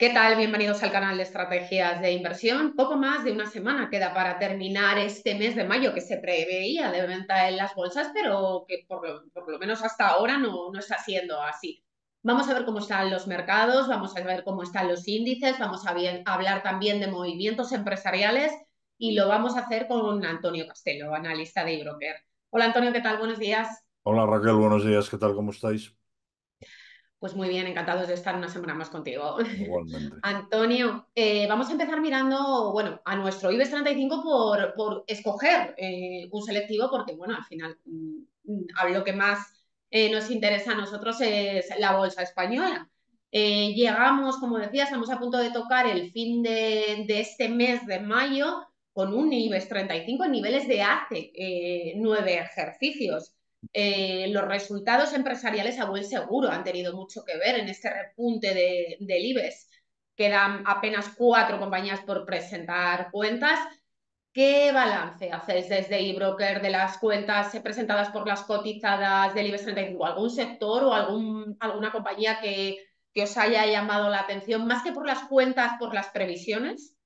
¿Qué tal? Bienvenidos al canal de Estrategias de Inversión. Poco más de una semana queda para terminar este mes de mayo que se preveía de venta en las bolsas, pero que por lo, menos hasta ahora no, no está siendo así. Vamos a ver cómo están los mercados, vamos a ver cómo están los índices, vamos a hablar también de movimientos empresariales y lo vamos a hacer con Antonio Castelo, analista de Ibroker. Hola Antonio, ¿qué tal? Buenos días. Hola Raquel, buenos días, ¿qué tal? ¿Cómo estáis? Pues muy bien, encantados de estar una semana más contigo. Igualmente. Antonio, eh, vamos a empezar mirando, bueno, a nuestro IBEX 35 por, por escoger eh, un selectivo, porque, bueno, al final mm, lo que más eh, nos interesa a nosotros es la bolsa española. llegamos, como decía, estamos a punto de tocar el fin de, este mes de mayo con un IBEX 35 en niveles de hace nueve ejercicios. Eh, los resultados empresariales a buen seguro han tenido mucho que ver en este repunte de, del IBEX. Quedan apenas cuatro compañías por presentar cuentas. ¿Qué balance hacéis desde eBroker de las cuentas presentadas por las cotizadas del IBEX 35? ¿Algún sector o alguna compañía que, que os haya llamado la atención, más que por las cuentas, por las previsiones?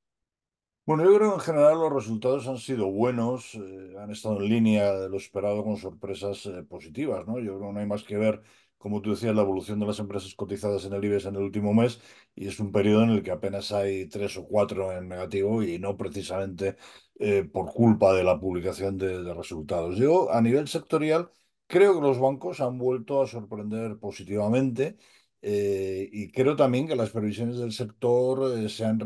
Bueno, yo creo que en general los resultados han sido buenos, eh, han estado en línea de lo esperado con sorpresas eh, positivas, ¿no? Yo creo que no hay más que ver, como tú decías, la evolución de las empresas cotizadas en el IBEX en el último mes y es un periodo en el que apenas hay tres o cuatro en negativo y no precisamente eh, por culpa de la publicación de, de resultados. Yo, a nivel sectorial, creo que los bancos han vuelto a sorprender positivamente. Eh, y creo también que las previsiones del sector eh, se han,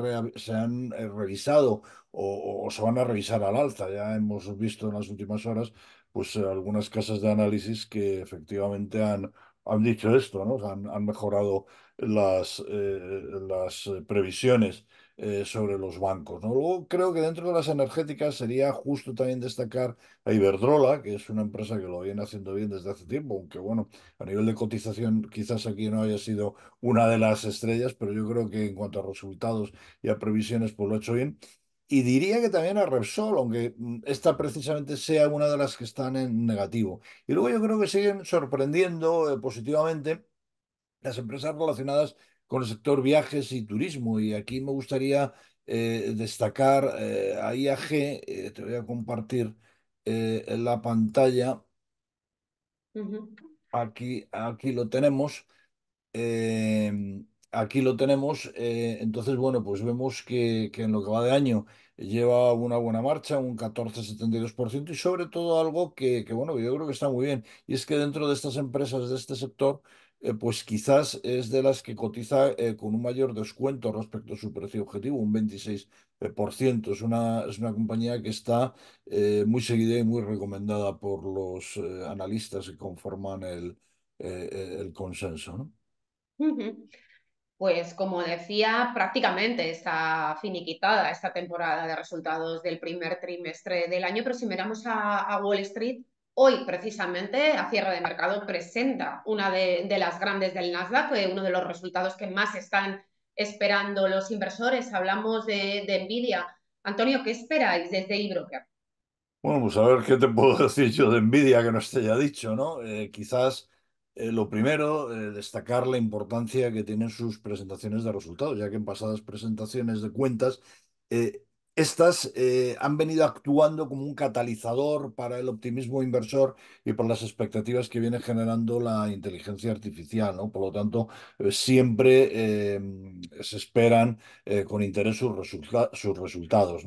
eh, revisado o, se van a revisar al alza. Ya hemos visto en las últimas horas pues, algunas casas de análisis que efectivamente han, han dicho esto, ¿no? han, han mejorado las, las previsiones. Eh, sobre los bancos. ¿no? Luego creo que dentro de las energéticas sería justo también destacar a Iberdrola, que es una empresa que lo viene haciendo bien desde hace tiempo, aunque bueno, a nivel de cotización quizás aquí no haya sido una de las estrellas, pero yo creo que en cuanto a resultados y a previsiones, pues lo ha hecho bien. Y diría que también a Repsol, aunque mm, esta precisamente sea una de las que están en negativo. Y luego yo creo que siguen sorprendiendo eh, positivamente las empresas relacionadas con el sector viajes y turismo. Y aquí me gustaría eh, destacar eh, a IAG, eh, te voy a compartir la pantalla. Aquí, aquí lo tenemos. aquí lo tenemos. entonces, bueno, pues vemos que, en lo que va de año lleva una buena marcha, un 14-72% y sobre todo algo que, que, bueno, yo creo que está muy bien, y es que dentro de estas empresas, de este sector, eh, pues quizás es de las que cotiza eh, con un mayor descuento respecto a su precio objetivo, un 26%. Es una, es una compañía que está eh, muy seguida y muy recomendada por los analistas que conforman el, consenso. Pues como decía, prácticamente está finiquitada esta temporada de resultados del primer trimestre del año, pero si miramos a Wall Street, Hoy, precisamente, a cierre de mercado, presenta una de, las grandes del Nasdaq, eh, uno de los resultados que más están esperando los inversores. Hablamos de, envidia. Nvidia. Antonio, ¿qué esperáis desde este eBroker? Bueno, pues a ver qué te puedo decir yo de Nvidia que no esté ya dicho, ¿no? Eh, quizás eh, lo primero, destacar la importancia que tienen sus presentaciones de resultados, ya que en pasadas presentaciones de cuentas estas eh, han venido actuando como un catalizador para el optimismo inversor y por las expectativas que viene generando la inteligencia artificial. ¿no? Por lo tanto, eh, siempre em, se esperan eh, con interés sus, resultados.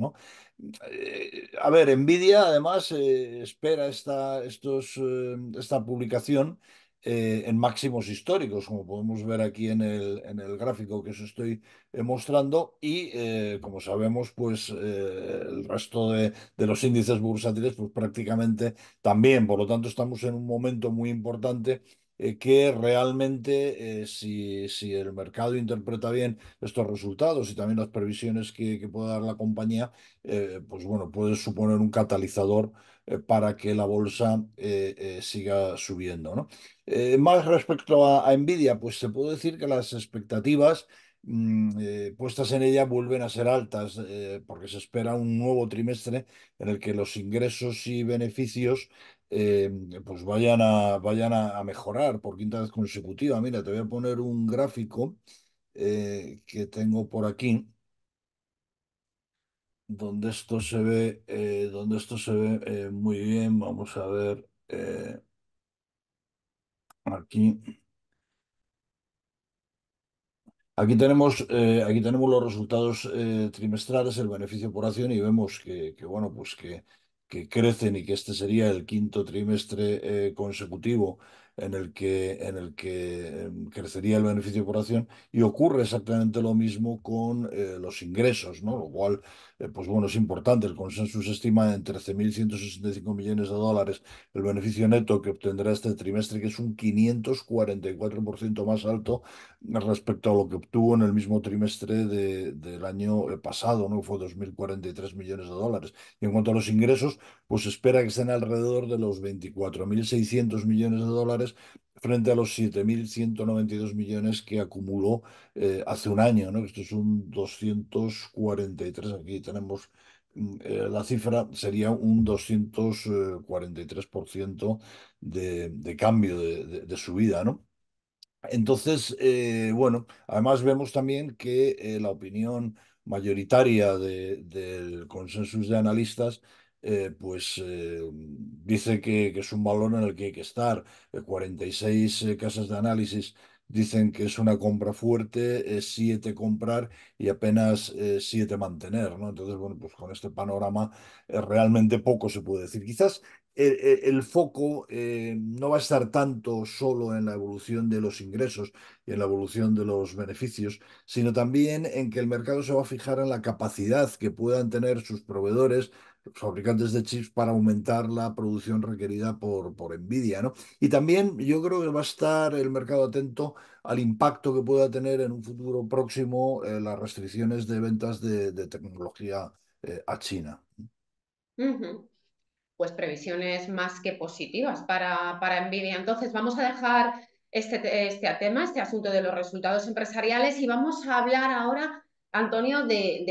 a ver, Nvidia además espera esta em, publicación eh, en máximos históricos, como podemos ver aquí en el, en el gráfico que os estoy eh, mostrando, y eh, como sabemos, pues el resto de, los índices bursátiles, pues prácticamente también. Por lo tanto, estamos en un momento muy importante eh, que realmente eh, si, si, el mercado interpreta bien estos resultados y también las previsiones que, pueda dar la compañía, eh, pues bueno, puede suponer un catalizador para que la bolsa siga subiendo. ¿no? más respecto a, a, Nvidia, pues se puede decir que las expectativas... Mm, puestas en ella vuelven a ser altas, porque se espera un nuevo trimestre en el que los ingresos y beneficios eh, pues vayan, a, vayan a, mejorar por quinta vez consecutiva. Mira, te voy a poner un gráfico eh, que tengo por aquí, donde esto se ve, eh, donde esto se ve muy bien. Vamos a ver aquí. Aquí tenemos, aquí tenemos los resultados trimestrales, el beneficio por acción, y vemos que, que bueno, pues que que crecen y que este sería el quinto trimestre eh, consecutivo en el que, en el que em, crecería el beneficio por acción y ocurre exactamente lo mismo con eh, los ingresos, ¿no? Lo cual, eh, pues bueno, es importante. El consenso se estima en 13.165 millones de dólares el beneficio neto que obtendrá este trimestre, que es un 544% más alto respecto a lo que obtuvo en el mismo trimestre del año pasado, ¿no? Fue 2.043 millones de dólares. Y en cuanto a los ingresos, pues espera que estén alrededor de los 24.600 millones de dólares frente a los 7.192 millones que acumuló eh, hace un año, ¿no? Esto es un 243, aquí tenemos mm, eh, la cifra sería un 243% eh, de, cambio de, de, de, subida, ¿no? Entonces, eh, bueno, además vemos también que eh, la opinión mayoritaria del consenso de analistas eh, pues dice que, es un balón en el que hay que estar. 46 casas de análisis dicen que es una compra fuerte, 7 comprar y apenas 7 mantener, Entonces, bueno, pues con este panorama realmente poco se puede decir. Quizás el, foco eh, no va a estar tanto solo en la evolución de los ingresos y en la evolución de los beneficios, sino también en que el mercado se va a fijar en la capacidad que puedan tener sus proveedores fabricantes de chips para aumentar la producción requerida por, por Nvidia. ¿no? Y también yo creo que va a estar el mercado atento al impacto que pueda tener en un futuro próximo eh, las restricciones de ventas de, tecnología eh, a China pues previsiones más que positivas para, para Nvidia. Entonces vamos a dejar este, este tema, este asunto de los resultados empresariales y vamos a hablar ahora, Antonio, de,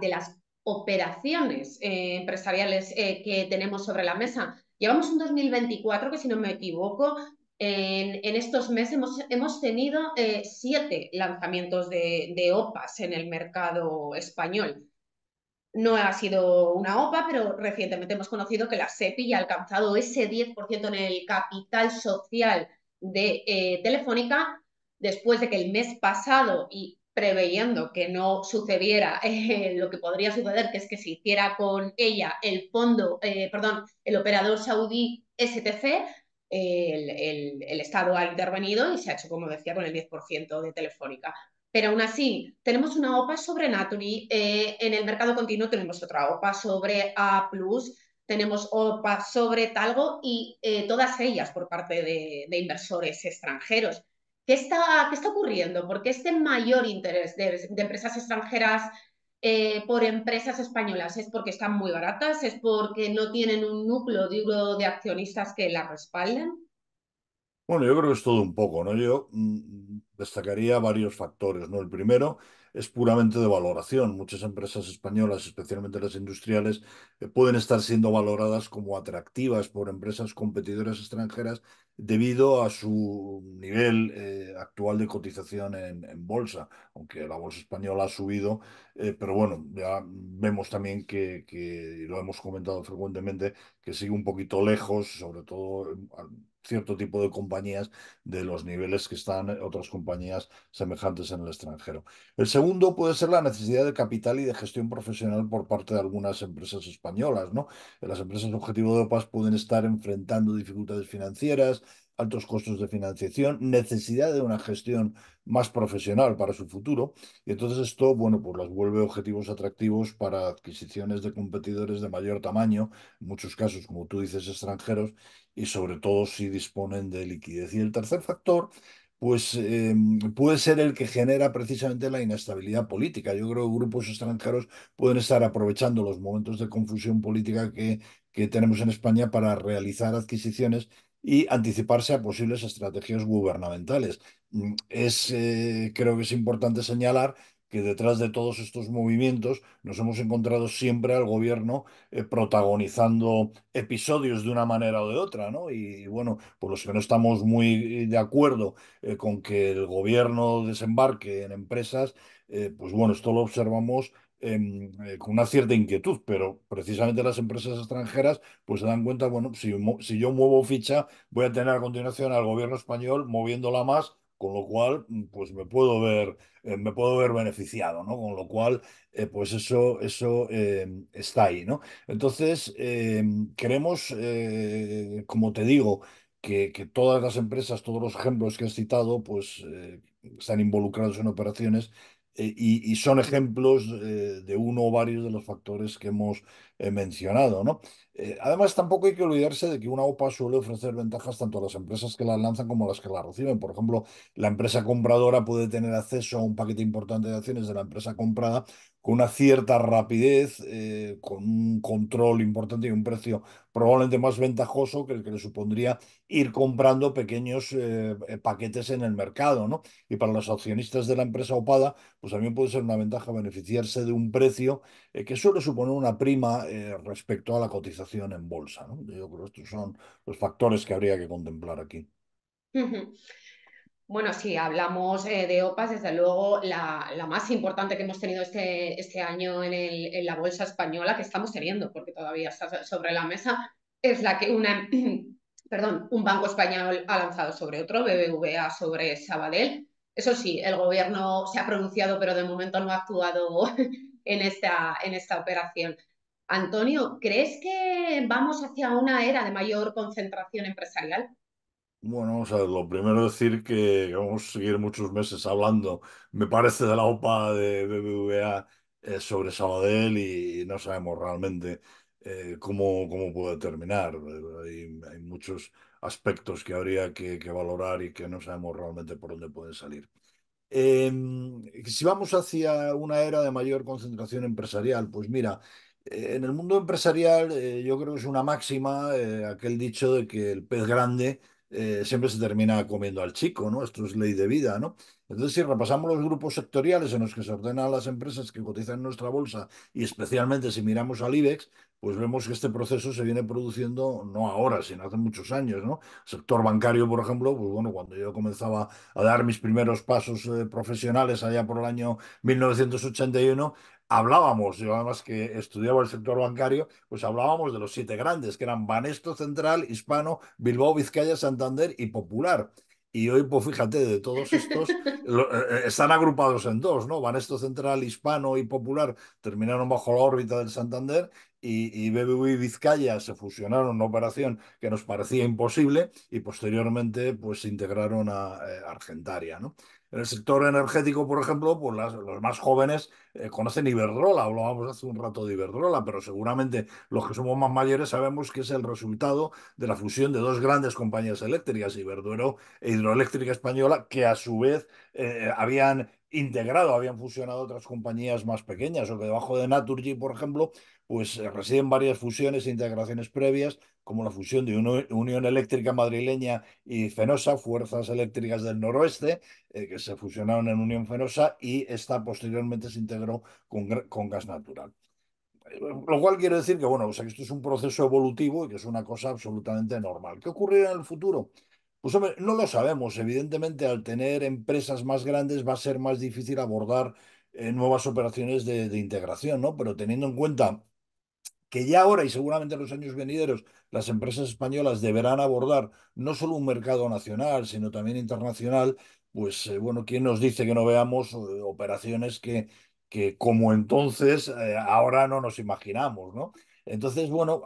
de, las operaciones eh, empresariales eh, que tenemos sobre la mesa. Llevamos un 2024 que, si no me equivoco, en, estos meses hemos, tenido eh, siete lanzamientos de, OPAs en el mercado español. No ha sido una OPA, pero recientemente hemos conocido que la SEPI ya ha alcanzado ese 10% en el capital social de eh, Telefónica después de que el mes pasado y preveyendo que no sucediera eh, lo que podría suceder, que es que se hiciera con ella el fondo, eh, perdón, el operador saudí STC, el, el, Estado ha intervenido y se ha hecho, como decía, con el 10% de Telefónica. Pero aún así, tenemos una OPA sobre Naturi, eh, en el mercado continuo tenemos otra OPA sobre A, tenemos OPA sobre Talgo y eh, todas ellas por parte de, inversores extranjeros. ¿Qué está, está ocurriendo? ¿Por qué este mayor interés de, empresas extranjeras eh, por empresas españolas? ¿Es porque están muy baratas? ¿Es porque no tienen un núcleo duro de accionistas que las respalden? Bueno, yo creo que es todo un poco, ¿no? Yo mm, destacaría varios factores, ¿no? El primero es puramente de valoración. Muchas empresas españolas, especialmente las industriales, eh, pueden estar siendo valoradas como atractivas por empresas competidoras extranjeras debido a su nivel eh, actual de cotización en, bolsa, aunque la bolsa española ha subido, eh, pero bueno, ya vemos también que, que, lo hemos comentado frecuentemente, que sigue un poquito lejos, sobre todo cierto tipo de compañías de los niveles que están otras compañías semejantes en el extranjero. El segundo puede ser la necesidad de capital y de gestión profesional por parte de algunas empresas españolas, ¿no? Las empresas objetivo de OPAS pueden estar enfrentando dificultades financieras, altos costos de financiación, necesidad de una gestión más profesional para su futuro. Y entonces esto, bueno, pues las vuelve objetivos atractivos para adquisiciones de competidores de mayor tamaño, en muchos casos, como tú dices, extranjeros, y sobre todo si disponen de liquidez. Y el tercer factor, pues em, puede ser el que genera precisamente la inestabilidad política. Yo creo que grupos extranjeros pueden estar aprovechando los momentos de confusión política que, tenemos en España para realizar adquisiciones y anticiparse a posibles estrategias gubernamentales. Mm, es, eh, creo que es importante señalar que detrás de todos estos movimientos nos hemos encontrado siempre al gobierno eh, protagonizando episodios de una manera o de otra, ¿no? Y, bueno, por los que no estamos muy eh, de acuerdo eh, con que el gobierno desembarque en empresas, pues bueno, esto lo observamos em, con una cierta inquietud, pero precisamente las empresas extranjeras pues se dan cuenta, bueno, si, si yo muevo ficha, voy a tener a continuación al gobierno español moviéndola más con lo cual mm, pues me puedo ver eh, me puedo ver beneficiado no con lo cual eh, pues eso eso em, está ahí no entonces em, queremos eh, como te digo que, que, todas las empresas todos los ejemplos que has citado pues están involucrados en operaciones eh, y, son ejemplos eh, de uno o varios de los factores que hemos eh, mencionado. además, tampoco hay que olvidarse de que una OPA suele ofrecer ventajas tanto a las empresas que la lanzan como a las que la reciben. Por ejemplo, la empresa compradora puede tener acceso a un paquete importante de acciones de la empresa comprada con una cierta rapidez, eh, con un control importante y un precio probablemente más ventajoso que el que le supondría ir comprando pequeños eh, eh, paquetes en el mercado, ¿no? Y para los accionistas de la empresa OPADA, pues también puede ser una ventaja beneficiarse de un precio que suele suponer una prima respecto a la cotización en bolsa, Yo creo que estos son los factores que habría que contemplar aquí. Bueno, si hablamos eh, de OPAs, desde luego la, más importante que hemos tenido este, este año en, la bolsa española, que estamos teniendo, porque todavía está sobre la mesa, es la que un banco español ha lanzado sobre otro, BBVA sobre Sabadell. Eso sí, el gobierno se ha pronunciado, pero de momento no ha actuado en esta, en esta operación. Antonio, ¿crees que vamos hacia una era de mayor concentración empresarial? Bueno, vamos a lo primero decir que vamos a seguir muchos meses hablando, me parece, de la OPA de BBVA eh, sobre Sabadell y, no sabemos realmente eh, cómo, puede terminar. Hay, muchos aspectos que habría que, valorar y que no sabemos realmente por dónde pueden salir. Em, si vamos hacia una era de mayor concentración empresarial, pues mira, eh, en el mundo empresarial yo creo que es una máxima aquel dicho de que el pez grande eh, siempre se termina comiendo al chico, ¿no? Esto es ley de vida, ¿no? Entonces, si repasamos los grupos sectoriales en los que se ordenan las empresas que cotizan en nuestra bolsa y especialmente si miramos al IBEX, pues vemos que este proceso se viene produciendo no ahora, sino hace muchos años, ¿no? Sector bancario, por ejemplo, pues bueno, cuando yo comenzaba a dar mis primeros pasos eh, profesionales allá por el año 1981, hablábamos, yo además que estudiaba el sector bancario, pues hablábamos de los siete grandes, que eran Banesto Central, Hispano, Bilbao, Vizcaya, Santander y Popular. Y hoy, pues fíjate, de todos estos eh, eh, están agrupados en dos, ¿no? Banesto Central, Hispano y Popular terminaron bajo la órbita del Santander y, y BBV y Vizcaya se fusionaron en una operación que nos parecía imposible y posteriormente pues se integraron a eh, Argentaria, ¿no? En el sector energético, por ejemplo, pues los más jóvenes eh, conocen Iberdrola, hablábamos hace un rato de Iberdrola, pero seguramente los que somos más mayores sabemos que es el resultado de la fusión de dos grandes compañías eléctricas, Iberduero e Hidroeléctrica Española, que a su vez eh, habían integrado, habían fusionado otras compañías más pequeñas, o que debajo de Naturgy, por ejemplo, pues eh, residen varias fusiones e integraciones previas, como la fusión de Unión Eléctrica Madrileña y Fenosa, Fuerzas Eléctricas del Noroeste, que se fusionaron en Unión Fenosa, y esta posteriormente se integró con, gas natural. Lo cual quiere decir que, bueno, esto es un proceso evolutivo y que es una cosa absolutamente normal. ¿Qué ocurrirá en el futuro? Pues hombre, no lo sabemos. Evidentemente, al tener empresas más grandes va a ser más difícil abordar eh, nuevas operaciones de, integración, ¿no? Pero teniendo en cuenta que ya ahora y seguramente en los años venideros las empresas españolas deberán abordar no solo un mercado nacional, sino también internacional, pues eh, bueno, ¿quién nos dice que no veamos eh, operaciones que que como entonces eh, ahora no nos imaginamos, ¿no? Entonces, bueno,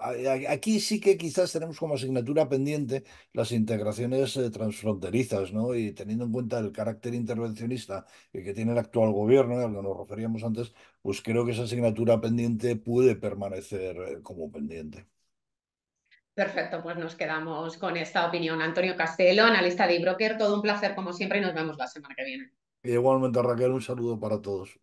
aquí sí que quizás tenemos como asignatura pendiente las integraciones eh, transfronterizas, ¿no? Y teniendo en cuenta el carácter intervencionista que tiene el actual gobierno, al que nos referíamos antes, pues creo que esa asignatura pendiente puede permanecer eh, como pendiente. Perfecto, pues nos quedamos con esta opinión. Antonio Castelo, analista de broker. todo un placer como siempre y nos vemos la semana que viene. igualmente, Raquel, un saludo para todos.